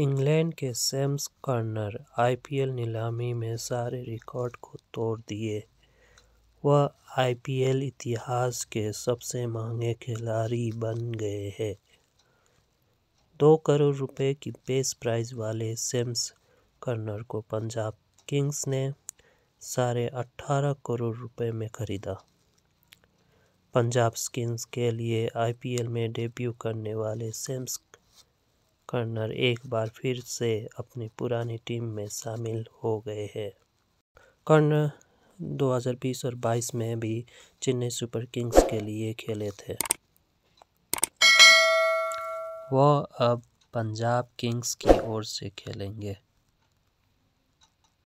England के Sam's corner IPL नीलामी में सारे रिकॉर्ड को तोड़ दिए वह आईपीएल इतिहास के सबसे महंगे खिलाड़ी बन गए हैं दो करोड़ रुपए की बेस प्राइस वाले सैम्स कॉर्नर को पंजाब किंग्स ने साढ़े अट्ठारह करोड़ रुपए में खरीदा पंजाब किंग्स के लिए आईपीएल में डेब्यू करने वाले सैम्स कर्नर एक बार फिर से अपनी पुरानी टीम में शामिल हो गए हैं कर्नर 2020 और 22 में भी चेन्नई सुपर किंग्स के लिए खेले थे वह अब पंजाब किंग्स की ओर से खेलेंगे